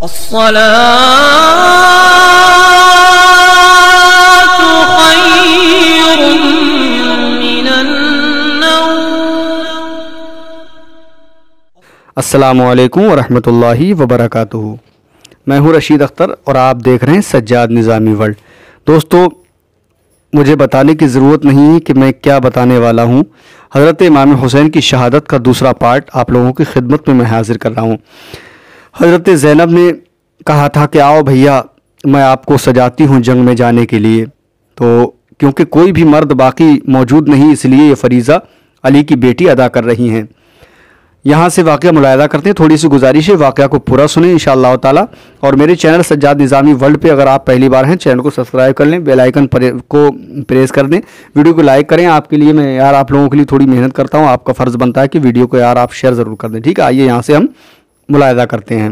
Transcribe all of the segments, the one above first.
السلام علیکم ورحمۃ اللہ وبرکاتہ میں ہوں رشید اختر اور آپ دیکھ رہے ہیں سجاد نظامی ورلڈ دوستو مجھے بتانے کی ضرورت نہیں ہے کہ میں کیا بتانے والا ہوں حضرت امام حسین کی شہادت کا دوسرا پارٹ آپ لوگوں کی خدمت میں میں حاضر کر رہا ہوں حضرت زینب نے کہا تھا کہ آؤ بھیا میں آپ کو سجاتی ہوں جنگ میں جانے کے لیے تو کیونکہ کوئی بھی مرد باقی موجود نہیں اس لیے یہ فریضہ علی کی بیٹی ادا کر رہی ہیں یہاں سے واقعہ ملاحدہ کرتے ہیں تھوڑی سی گزارش ہے واقعہ کو پورا سنیں انشاءاللہ شاء اللہ تعالیٰ اور میرے چینل سجاد نظامی ورلڈ پہ اگر آپ پہلی بار ہیں چینل کو سبسکرائب کر لیں بیل آئیکن کو پریس کر دیں ویڈیو کو لائک کریں آپ کے لیے میں یار آپ لوگوں کے لیے تھوڑی محنت کرتا ہوں آپ کا فرض بنتا ہے کہ ویڈیو کو یار آپ شیئر ضرور کر دیں ٹھیک ہے آئیے یہاں سے ہم ملاحظہ کرتے ہیں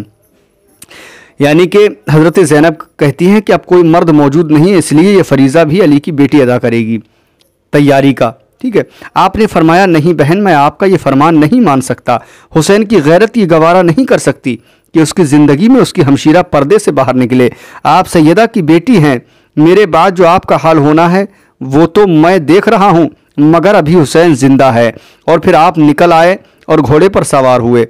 یعنی کہ حضرت زینب کہتی ہیں کہ اب کوئی مرد موجود نہیں ہے اس لیے یہ فریضہ بھی علی کی بیٹی ادا کرے گی تیاری کا ٹھیک ہے آپ نے فرمایا نہیں بہن میں آپ کا یہ فرمان نہیں مان سکتا حسین کی غیرت یہ گوارہ نہیں کر سکتی کہ اس کی زندگی میں اس کی ہمشیرہ پردے سے باہر نکلے آپ سیدہ کی بیٹی ہیں میرے بعد جو آپ کا حال ہونا ہے وہ تو میں دیکھ رہا ہوں مگر ابھی حسین زندہ ہے اور پھر آپ نکل آئے اور گھوڑے پر سوار ہوئے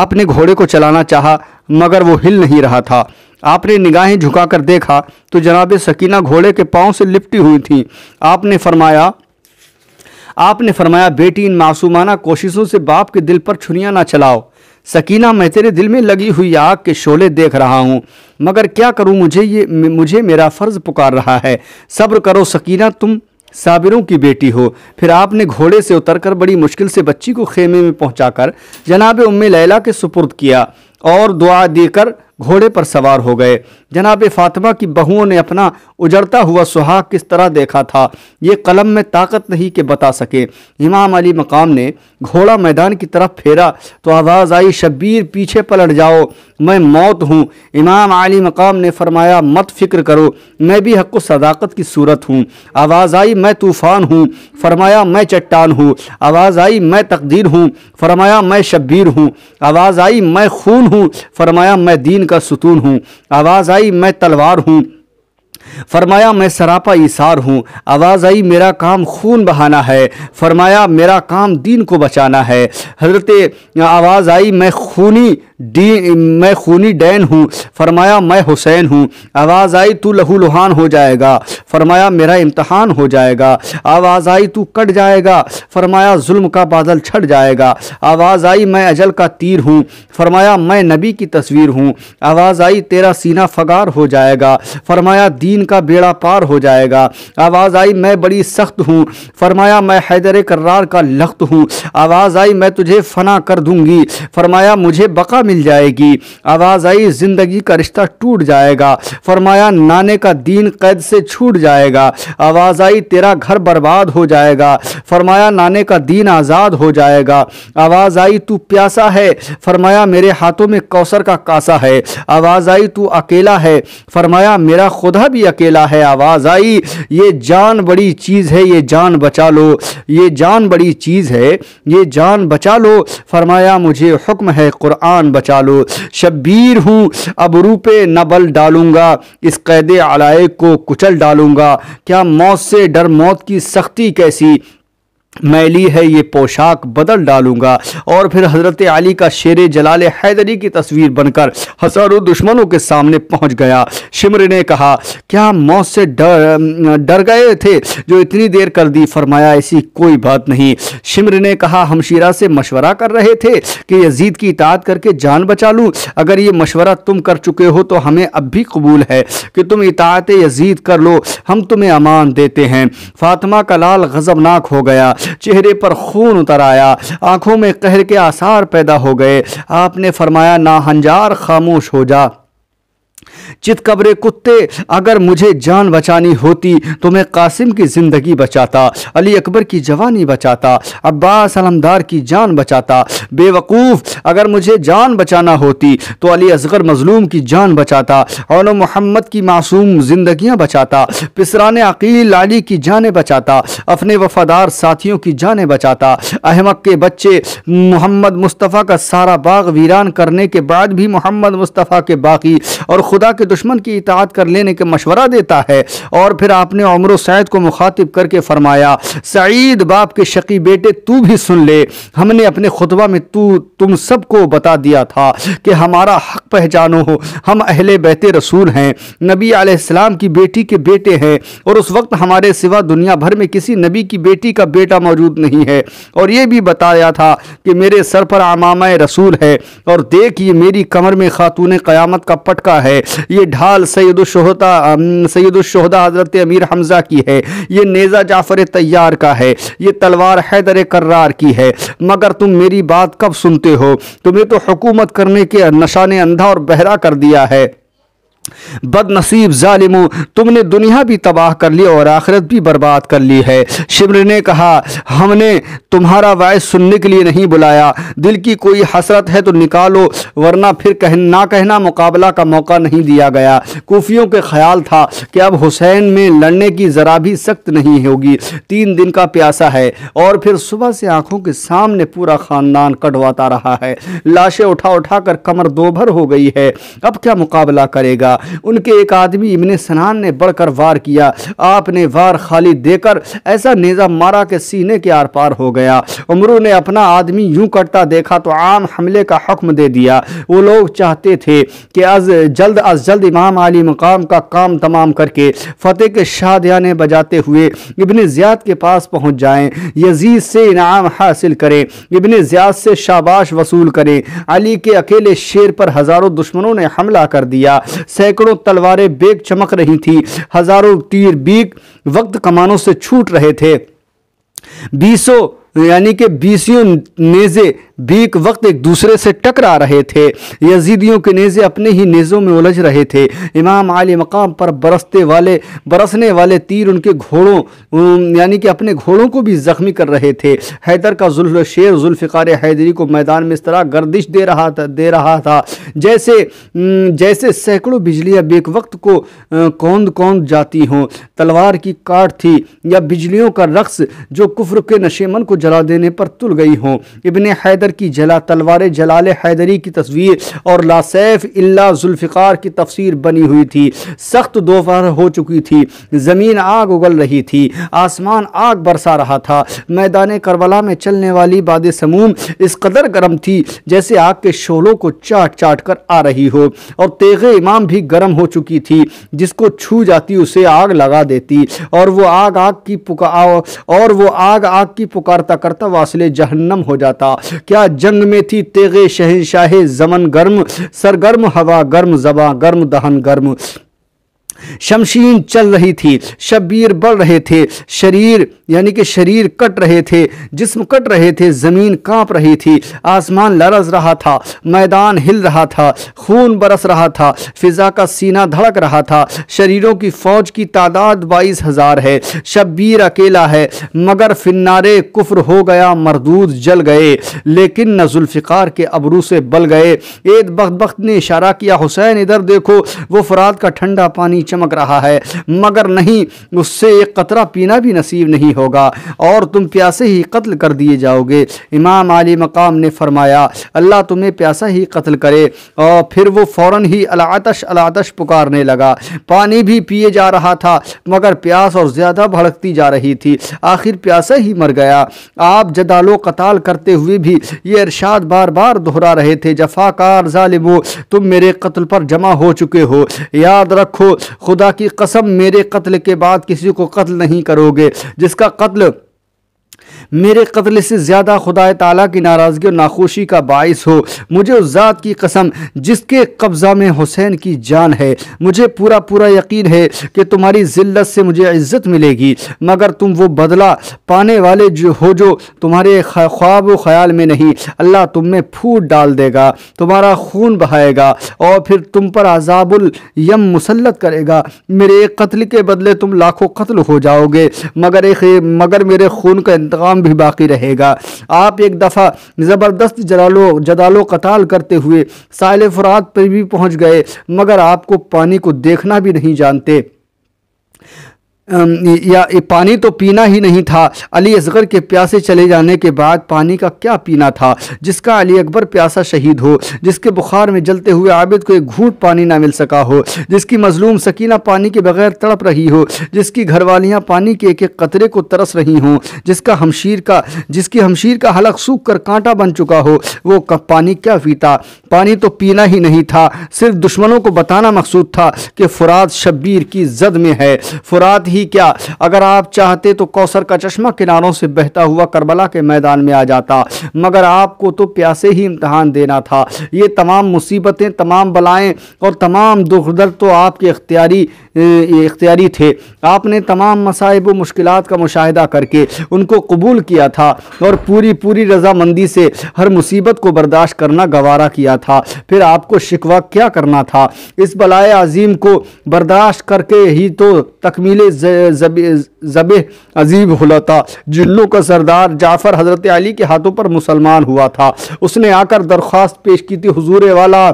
آپ نے گھوڑے کو چلانا چاہا مگر وہ ہل نہیں رہا تھا آپ نے نگاہیں جھکا کر دیکھا تو جناب سکینہ گھوڑے کے پاؤں سے لپٹی ہوئی تھیں آپ نے فرمایا آپ نے فرمایا بیٹی ان معصومانہ کوششوں سے باپ کے دل پر چھڑیاں نہ چلاؤ سکینہ میں تیرے دل میں لگی ہوئی آگ کے شعلے دیکھ رہا ہوں مگر کیا کروں مجھے یہ مجھے میرا فرض پکار رہا ہے صبر کرو سکینہ تم صابروں کی بیٹی ہو پھر آپ نے گھوڑے سے اتر کر بڑی مشکل سے بچی کو خیمے میں پہنچا کر جناب ام لیلہ کے سپرد کیا اور دعا دے کر گھوڑے پر سوار ہو گئے جناب فاطمہ کی بہوؤں نے اپنا اجڑتا ہوا سہاگ کس طرح دیکھا تھا یہ قلم میں طاقت نہیں کہ بتا سکے امام علی مقام نے گھوڑا میدان کی طرف پھیرا تو آواز آئی شبیر پیچھے پلٹ جاؤ میں موت ہوں امام علی مقام نے فرمایا مت فکر کرو میں بھی حق و صداقت کی صورت ہوں آواز آئی میں طوفان ہوں فرمایا میں چٹان ہوں آواز آئی میں تقدیر ہوں فرمایا میں شبیر ہوں آواز آئی میں خون ہوں فرمایا میں دین کا ستون ہوں آواز آئی میں تلوار ہوں فرمایا میں سراپا ایسار ہوں آواز آئی میرا کام خون بہانا ہے فرمایا میرا کام دین کو بچانا ہے حضرت آواز آئی میں خونی میں خونی ڈین ہوں فرمایا میں حسین ہوں آواز آئی تو لہو لہان ہو جائے گا فرمایا میرا امتحان ہو جائے گا آواز آئی تو کٹ جائے گا فرمایا ظلم کا بادل چھٹ جائے گا آواز آئی میں اجل کا تیر ہوں فرمایا میں نبی کی تصویر ہوں آواز آئی تیرا سینہ فگار ہو جائے گا فرمایا دین کا بیڑا پار ہو جائے گا آواز آئی میں بڑی سخت ہوں فرمایا میں حیدر کرار کا لخت ہوں آواز آئی میں تجھے فنا کر دوں گی فرمایا مجھے بقا میں مل جائے گی آواز آئی زندگی کا رشتہ ٹوٹ جائے گا فرمایا نانے کا دین قید سے چھوٹ جائے گا آواز آئی تیرا گھر برباد ہو جائے گا فرمایا نانے کا دین آزاد ہو جائے گا آواز آئی تو پیاسا ہے فرمایا میرے ہاتھوں میں کوثر کا کاسا ہے آواز آئی تو اکیلا ہے فرمایا میرا خدا بھی اکیلا ہے آواز آئی یہ جان بڑی چیز ہے یہ جان بچا لو یہ جان بڑی چیز ہے یہ جان بچا لو فرمایا مجھے حکم ہے قرآن بچا بچا لو شبیر ہوں اب روپے نہ بل ڈالوں گا اس قید علائق کو کچل ڈالوں گا کیا موت سے ڈر موت کی سختی کیسی میلی ہے یہ پوشاک بدل ڈالوں گا اور پھر حضرت علی کا شیر جلال حیدری کی تصویر بن کر حسار و دشمنوں کے سامنے پہنچ گیا شمر نے کہا کیا موت سے ڈر ڈر گئے تھے جو اتنی دیر کر دی فرمایا ایسی کوئی بات نہیں شمر نے کہا ہم شیرہ سے مشورہ کر رہے تھے کہ یزید کی اطاعت کر کے جان بچا لوں اگر یہ مشورہ تم کر چکے ہو تو ہمیں اب بھی قبول ہے کہ تم اطاعت یزید کر لو ہم تمہیں امان دیتے ہیں فاطمہ کا لال غزبناک ہو گیا چہرے پر خون اتر آیا آنکھوں میں قہر کے آثار پیدا ہو گئے آپ نے فرمایا نہ ہنجار خاموش ہو جا چت قبرے کتے اگر مجھے جان بچانی ہوتی تو میں قاسم کی زندگی بچاتا علی اکبر کی جوانی بچاتا عباس علمدار کی جان بچاتا بے وقوف اگر مجھے جان بچانا ہوتی تو علی اصغر مظلوم کی جان بچاتا اول محمد کی معصوم زندگیاں بچاتا پسران عقیل علی کی جانیں بچاتا اپنے وفادار ساتھیوں کی جانیں بچاتا احمق کے بچے محمد مصطفیٰ کا سارا باغ ویران کرنے کے بعد بھی محمد مصطفیٰ کے باقی اور خدا کے دشمن کی اطاعت کر لینے کے مشورہ دیتا ہے اور پھر آپ نے عمر و سعید کو مخاطب کر کے فرمایا سعید باپ کے شقی بیٹے تو بھی سن لے ہم نے اپنے خطبہ میں تو تم سب کو بتا دیا تھا کہ ہمارا حق پہچانو ہو ہم اہل بیت رسول ہیں نبی علیہ السلام کی بیٹی کے بیٹے ہیں اور اس وقت ہمارے سوا دنیا بھر میں کسی نبی کی بیٹی کا بیٹا موجود نہیں ہے اور یہ بھی بتایا تھا کہ میرے سر پر عمامہ رسول ہے اور دیکھ یہ میری کمر میں خاتون قیامت کا پٹکا ہے یہ ڈھال سید الشہدہ سید الشہدا حضرت امیر حمزہ کی ہے یہ نیزہ جعفر طیار کا ہے یہ تلوار حیدر کی ہے مگر تم میری بات کب سنتے ہو تمہیں تو حکومت کرنے کے نشان اندھا اور بہرا کر دیا ہے بد نصیب ظالموں تم نے دنیا بھی تباہ کر لی اور آخرت بھی برباد کر لی ہے شمر نے کہا ہم نے تمہارا واحس سننے کے لیے نہیں بلایا دل کی کوئی حسرت ہے تو نکالو ورنہ پھر نہ کہنا مقابلہ کا موقع نہیں دیا گیا کوفیوں کے خیال تھا کہ اب حسین میں لڑنے کی ذرا بھی سخت نہیں ہوگی تین دن کا پیاسا ہے اور پھر صبح سے آنکھوں کے سامنے پورا خاندان کٹواتا رہا ہے لاشیں اٹھا اٹھا کر کمر دو بھر ہو گئی ہے اب کیا مقابلہ کرے گا ان کے ایک آدمی ابن سنان نے بڑھ کر وار کیا آپ نے وار خالی دے کر ایسا نیزہ مارا کے سینے کے آر پار ہو گیا عمرو نے اپنا آدمی یوں کرتا دیکھا تو عام حملے کا حکم دے دیا وہ لوگ چاہتے تھے کہ از جلد از جلد امام علی مقام کا کام تمام کر کے فتح کے شادیانے بجاتے ہوئے ابن زیاد کے پاس پہنچ جائیں یزید سے انعام حاصل کریں ابن زیاد سے شاباش وصول کریں علی کے اکیلے شیر پر ہزاروں دشمنوں نے حملہ کر دیا س سینکڑوں تلواریں بیگ چمک رہی تھیں ہزاروں تیر بیک وقت کمانوں سے چھوٹ رہے تھے بیسوں یعنی کہ بیسیوں نیزے بیک وقت ایک دوسرے سے ٹکرا رہے تھے یزیدیوں کے نیزے اپنے ہی نیزوں میں الجھ رہے تھے امام عالی مقام پر برستے والے برسنے والے تیر ان کے گھوڑوں یعنی کہ اپنے گھوڑوں کو بھی زخمی کر رہے تھے حیدر کا ظول شیر ذوالفقار حیدری کو میدان میں اس طرح گردش دے رہا تھا دے رہا تھا جیسے جیسے سینکڑوں بجلیاں بیک وقت کو کوند کوند جاتی ہوں تلوار کی کاٹ تھی یا بجلیوں کا رقص جو کفر کے نشیمن کو جلا دینے پر تل گئی ہوں ابن حیدر کی جلا تلوار جلال حیدری کی تصویر اور لا سیف اللہ ذوالفقار کی تفسیر بنی ہوئی تھی سخت دوپہر ہو چکی تھی زمین آگ اگل رہی تھی آسمان آگ برسا رہا تھا میدان کربلا میں چلنے والی باد سموم اس قدر گرم تھی جیسے آگ کے شولوں کو چاٹ چاٹ کر آ رہی ہو اور تیغ امام بھی گرم ہو چکی تھی جس کو چھو جاتی اسے آگ لگا دیتی اور وہ آگ آگ کی پکا اور وہ آگ آگ کی پکارتا کرتا واصل جہنم ہو جاتا کیا جنگ میں تھی تیغے شہنشاہ زمن گرم سرگرم ہوا گرم زباں گرم دہن گرم شمشین چل رہی تھی شبیر بڑھ رہے تھے شریر یعنی کہ شریر کٹ رہے تھے جسم کٹ رہے تھے زمین کانپ رہی تھی آسمان لرز رہا تھا میدان ہل رہا تھا خون برس رہا تھا فضا کا سینہ دھڑک رہا تھا شریروں کی فوج کی تعداد بائیس ہزار ہے شبیر اکیلا ہے مگر فنارے کفر ہو گیا مردود جل گئے لیکن نہ الفقار کے ابرو سے بل گئے عید بخت بخت نے اشارہ کیا حسین ادھر دیکھو وہ فراد کا ٹھنڈا پانی چمک رہا ہے مگر نہیں اس سے ایک قطرہ پینا بھی نصیب نہیں ہوگا اور تم پیاسے ہی قتل کر دیے جاؤ گے امام علی مقام نے فرمایا اللہ تمہیں پیاسا ہی قتل کرے اور پھر وہ فوراً ہی العتش العتش پکارنے لگا پانی بھی پیے جا رہا تھا مگر پیاس اور زیادہ بھڑکتی جا رہی تھی آخر پیاسا ہی مر گیا آپ جدال و قتال کرتے ہوئے بھی یہ ارشاد بار بار دہرا رہے تھے جفاکار ظالمو تم میرے قتل پر جمع ہو چکے ہو یاد رکھو خدا کی قسم میرے قتل کے بعد کسی کو قتل نہیں کرو گے جس کا قتل میرے قتل سے زیادہ خدا تعالیٰ کی ناراضگی اور ناخوشی کا باعث ہو مجھے اس ذات کی قسم جس کے قبضہ میں حسین کی جان ہے مجھے پورا پورا یقین ہے کہ تمہاری ذلت سے مجھے عزت ملے گی مگر تم وہ بدلہ پانے والے جو ہو جو تمہارے خواب و خیال میں نہیں اللہ تم میں پھوٹ ڈال دے گا تمہارا خون بہائے گا اور پھر تم پر عذاب الیم مسلط کرے گا میرے ایک قتل کے بدلے تم لاکھوں قتل ہو جاؤ گے مگر ایک مگر میرے خون کا انتقام بھی باقی رہے گا آپ ایک دفعہ زبردست جلالوں جدالوں قتال کرتے ہوئے سائل فراد پر بھی پہنچ گئے مگر آپ کو پانی کو دیکھنا بھی نہیں جانتے یا پانی تو پینا ہی نہیں تھا علی اصغر کے پیاسے چلے جانے کے بعد پانی کا کیا پینا تھا جس کا علی اکبر پیاسا شہید ہو جس کے بخار میں جلتے ہوئے عابد کو ایک گھوٹ پانی نہ مل سکا ہو جس کی مظلوم سکینہ پانی کے بغیر تڑپ رہی ہو جس کی گھر والیاں پانی کے ایک ایک قطرے کو ترس رہی ہوں جس کا ہمشیر کا جس کی ہمشیر کا حلق سوکھ کر کانٹا بن چکا ہو وہ پانی کیا پیتا پانی تو پینا ہی نہیں تھا صرف دشمنوں کو بتانا مقصود تھا کہ فرات شبیر کی زد میں ہے فرات ہی کیا اگر آپ چاہتے تو کوسر کا چشمہ کناروں سے بہتا ہوا کربلا کے میدان میں آ جاتا مگر آپ کو تو پیاسے ہی امتحان دینا تھا یہ تمام مصیبتیں تمام بلائیں اور تمام دکھ درد تو آپ کے اختیاری اختیاری تھے آپ نے تمام مصائب و مشکلات کا مشاہدہ کر کے ان کو قبول کیا تھا اور پوری پوری رضا مندی سے ہر مصیبت کو برداشت کرنا گوارہ کیا تھا پھر آپ کو شکوہ کیا کرنا تھا اس بلائے عظیم کو برداشت کر کے ہی تو تکمیل زب عظیب ہلتا جنوں کا سردار جعفر حضرت علی کے ہاتھوں پر مسلمان ہوا تھا اس نے آ کر درخواست پیش کی تھی حضور والا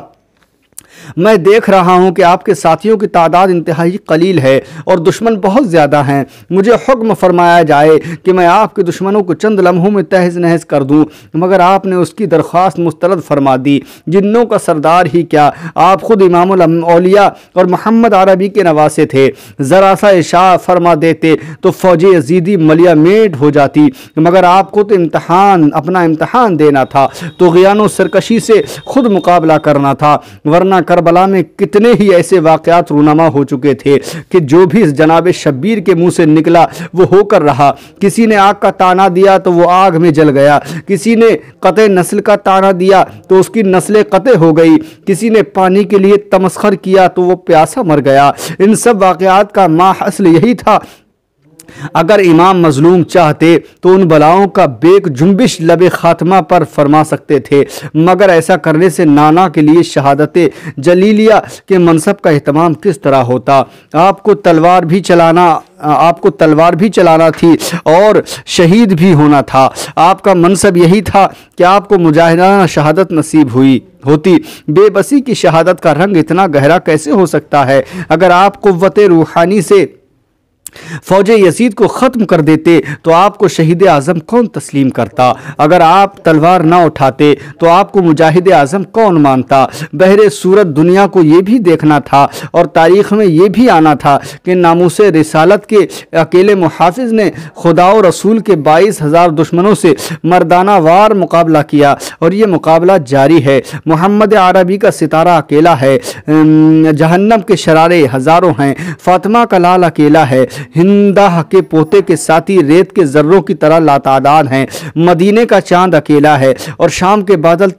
میں دیکھ رہا ہوں کہ آپ کے ساتھیوں کی تعداد انتہائی قلیل ہے اور دشمن بہت زیادہ ہیں مجھے حکم فرمایا جائے کہ میں آپ کے دشمنوں کو چند لمحوں میں تہز نہز کر دوں مگر آپ نے اس کی درخواست مسترد فرما دی جنوں کا سردار ہی کیا آپ خود امام الاولیاء اور محمد عربی کے نواسے تھے ذرا سا اشاع فرما دیتے تو فوج عزیدی ملیا میٹ ہو جاتی مگر آپ کو تو امتحان اپنا امتحان دینا تھا تو غیان و سرکشی سے خود مقابلہ کرنا تھا ورنہ کربلا میں کتنے ہی ایسے واقعات رونما ہو چکے تھے کہ جو بھی جناب شبیر کے منہ سے نکلا وہ ہو کر رہا کسی نے آگ کا تانہ دیا تو وہ آگ میں جل گیا کسی نے قطع نسل کا تانہ دیا تو اس کی نسلیں قطع ہو گئی کسی نے پانی کے لیے تمسخر کیا تو وہ پیاسا مر گیا ان سب واقعات کا ماحصل یہی تھا اگر امام مظلوم چاہتے تو ان بلاؤں کا بیک جنبش لب خاتمہ پر فرما سکتے تھے مگر ایسا کرنے سے نانا کے لیے شہادت جلیلیہ کے منصب کا اہتمام کس طرح ہوتا آپ کو تلوار بھی چلانا آپ کو تلوار بھی چلانا تھی اور شہید بھی ہونا تھا آپ کا منصب یہی تھا کہ آپ کو مجاہدانہ شہادت نصیب ہوئی ہوتی بے بسی کی شہادت کا رنگ اتنا گہرا کیسے ہو سکتا ہے اگر آپ قوت روحانی سے فوج یزید کو ختم کر دیتے تو آپ کو شہید اعظم کون تسلیم کرتا اگر آپ تلوار نہ اٹھاتے تو آپ کو مجاہد اعظم کون مانتا بہر صورت دنیا کو یہ بھی دیکھنا تھا اور تاریخ میں یہ بھی آنا تھا کہ ناموس رسالت کے اکیلے محافظ نے خدا و رسول کے بائیس ہزار دشمنوں سے مردانہ وار مقابلہ کیا اور یہ مقابلہ جاری ہے محمد عربی کا ستارہ اکیلا ہے جہنم کے شرارے ہزاروں ہیں فاطمہ کا لال اکیلا ہے ہندہ کے پوتے کے ساتھی ریت کے ذروں کی طرح لاتعداد ہیں مدینے کا چاند اکیلا ہے اور شام کے بادل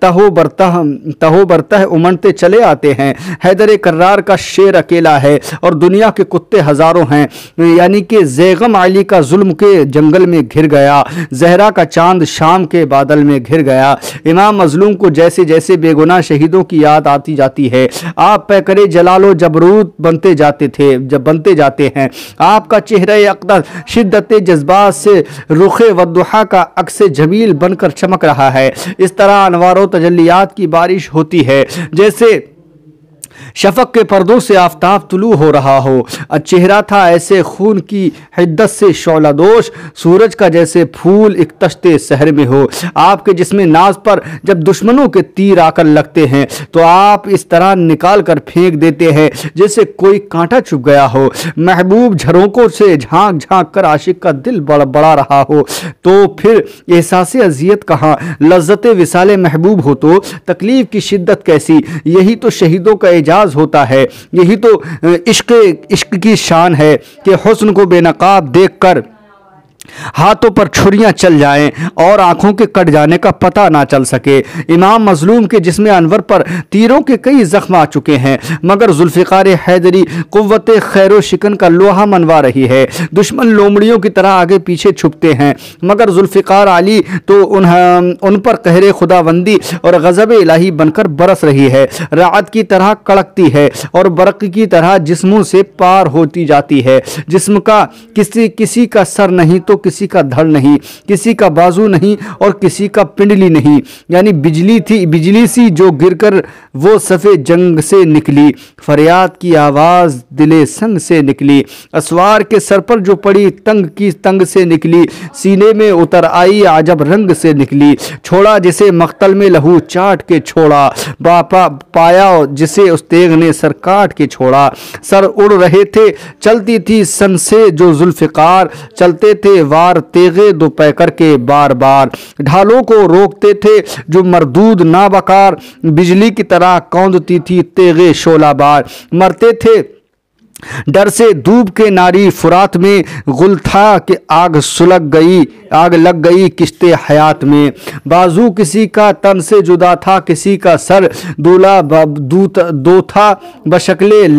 تہو برتہ امنتے چلے آتے ہیں حیدر کا شیر اکیلا ہے اور دنیا کے کتے ہزاروں ہیں یعنی کہ زیغم علی کا ظلم کے جنگل میں گھر گیا زہرا کا چاند شام کے بادل میں گھر گیا امام مظلوم کو جیسے جیسے بے گناہ شہیدوں کی یاد آتی جاتی ہے آپ پیکرے جلال و جبروت بنتے جاتے تھے جب بنتے جاتے جاتے ہیں آپ کا چہرہ اقدر شدت جذبات سے رخ ودحا کا عکس جمیل بن کر چمک رہا ہے اس طرح انوار و تجلیات کی بارش ہوتی ہے جیسے شفق کے پردوں سے آفتاب طلوع ہو رہا ہو چہرہ تھا ایسے خون کی حدت سے شعلہ کا جیسے پھول اکتشتے سہر میں ہو آپ کے جسم ناز پر جب دشمنوں کے تیر آ کر لگتے ہیں تو آپ اس طرح نکال کر پھینک دیتے ہیں جیسے کوئی کانٹا چھپ گیا ہو محبوب جھروکوں سے جھانک جھانک کر عاشق کا دل بڑا رہا ہو تو پھر احساس اذیت کہاں لذت وسال محبوب ہو تو تکلیف کی شدت کیسی یہی تو شہیدوں کا ہوتا ہے یہی تو عشق عشق کی شان ہے کہ حسن کو بے نقاب دیکھ کر ہاتھوں پر چھریاں چل جائیں اور آنکھوں کے کٹ جانے کا پتہ نہ چل سکے امام مظلوم کے جسم انور پر تیروں کے کئی زخم آ چکے ہیں مگر ذوالفقار حیدری قوت خیر و شکن کا لوہا منوا رہی ہے دشمن لومڑیوں کی طرح آگے پیچھے چھپتے ہیں مگر ذوالفقار علی تو ان پر قہر خداوندی اور غضب الہی بن کر برس رہی ہے رعت کی طرح کڑکتی ہے اور برق کی طرح جسموں سے پار ہوتی جاتی ہے جسم کا کسی کسی کا سر نہیں تو تو کسی کا دھڑ نہیں کسی کا بازو نہیں اور کسی کا پنڈلی نہیں یعنی بجلی تھی بجلی سی جو گر کر وہ صفے جنگ سے نکلی فریاد کی آواز دلے سنگ سے نکلی اسوار کے سر پر جو پڑی تنگ کی تنگ سے نکلی سینے میں اتر آئی عجب رنگ سے نکلی چھوڑا جسے مقتل میں لہو چاٹ کے چھوڑا باپا پایا جسے اس تیغ نے سر کاٹ کے چھوڑا سر اڑ رہے تھے چلتی تھی سن سے جو ذوالفقار چلتے تھے وار تیغے دو کر کے بار بار ڈھالوں کو روکتے تھے جو مردود نابکار بجلی کی طرح کوندتی تھی تیغے شولہ بار مرتے تھے ڈر سے دوب کے ناری فرات میں غل تھا کہ آگ آگ سلگ گئی گئی لگ حیات میں بازو کسی کا تن سے جدا تھا کسی کا سر دولا دو تھا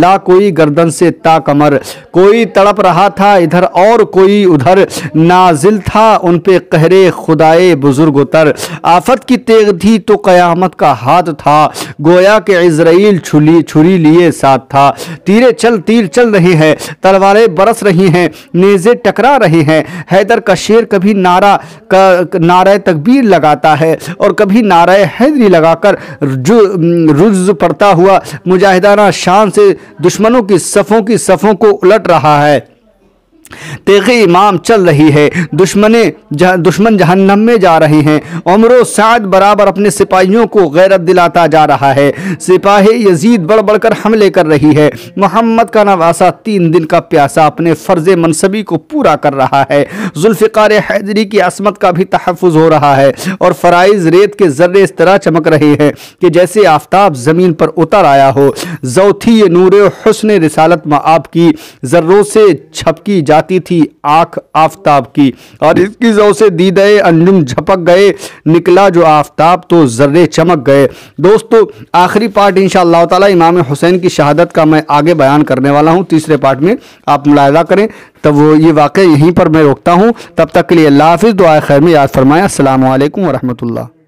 لا کوئی گردن سے تا کمر کوئی تڑپ رہا تھا ادھر اور کوئی ادھر نازل تھا ان پہ قہرے خدائے بزرگ اتر آفت کی تیغ تھی تو قیامت کا ہاتھ تھا گویا کہ عزرائیل چھری لیے ساتھ تھا تیرے چل تیر چل رہی ہے تلواریں برس رہی ہیں نیزے ٹکرا رہے ہیں حیدر کا شیر کبھی نعرہ نعرہ تکبیر لگاتا ہے اور کبھی نعرہ حیدری لگا کر رجز پڑتا ہوا مجاہدانہ شان سے دشمنوں کی صفوں کی صفوں کو الٹ رہا ہے تیغی امام چل رہی ہے دشمن جہنم میں جا رہے ہیں عمر و سعد برابر اپنے سپاہیوں کو غیرت دلاتا جا رہا ہے سپاہی یزید بڑھ بڑھ کر حملے کر رہی ہے محمد کا نواسہ تین دن کا پیاسا اپنے فرض منصبی کو پورا کر رہا ہے ذوالفقار حیدری کی عصمت کا بھی تحفظ ہو رہا ہے اور فرائض ریت کے ذرے اس طرح چمک رہے ہیں کہ جیسے آفتاب زمین پر اتر آیا ہو زوتھی نور حسن رسالت معاب کی ذروں سے چھپکی جاتی جاتی تھی آنکھ آفتاب کی کی اور اس سے انجم جھپک گئے نکلا جو آفتاب تو ذرے چمک گئے دوستو آخری پارٹ انشاءاللہ اللہ امام حسین کی شہادت کا میں آگے بیان کرنے والا ہوں تیسرے پارٹ میں آپ ملاحظہ کریں تب وہ یہ واقعہ یہیں پر میں روکتا ہوں تب تک کے لیے اللہ حافظ دعا خیر میں یاد فرمایا السلام علیکم ورحمت اللہ